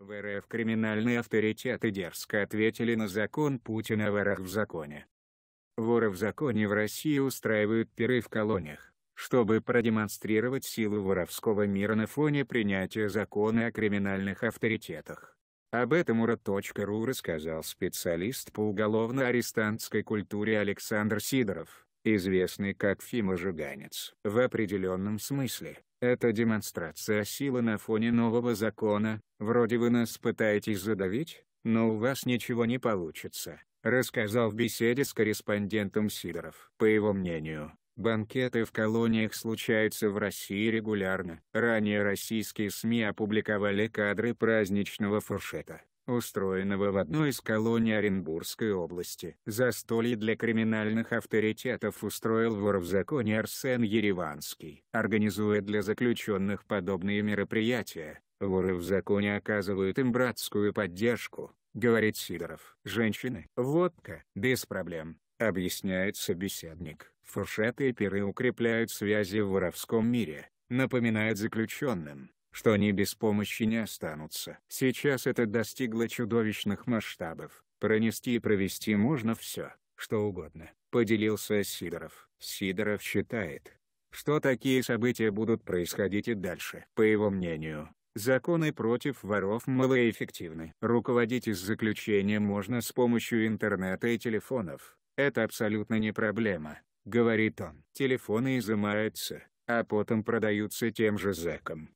В РФ криминальные авторитеты дерзко ответили на закон Путина «Ворах в законе». Воры в законе в России устраивают пиры в колониях, чтобы продемонстрировать силу воровского мира на фоне принятия закона о криминальных авторитетах. Об этом ура.ру рассказал специалист по уголовно-арестантской культуре Александр Сидоров, известный как Фима Жиганец. В определенном смысле, это демонстрация силы на фоне нового закона, вроде вы нас пытаетесь задавить, но у вас ничего не получится», — рассказал в беседе с корреспондентом Сидоров. По его мнению, банкеты в колониях случаются в России регулярно. Ранее российские СМИ опубликовали кадры праздничного фуршета устроенного в одной из колоний Оренбургской области. Застолье для криминальных авторитетов устроил вор в законе Арсен Ереванский. Организуя для заключенных подобные мероприятия, воры в законе оказывают им братскую поддержку, говорит Сидоров. Женщины. Водка. Без проблем, объясняет собеседник. Фуршеты и пиры укрепляют связи в воровском мире, напоминает заключенным, что они без помощи не останутся. Сейчас это достигло чудовищных масштабов. Пронести и провести можно все, что угодно, поделился Сидоров. Сидоров считает, что такие события будут происходить и дальше. По его мнению, законы против воров малоэффективны. Руководить из заключения можно с помощью интернета и телефонов. Это абсолютно не проблема, говорит он. Телефоны изымаются, а потом продаются тем же зэкам.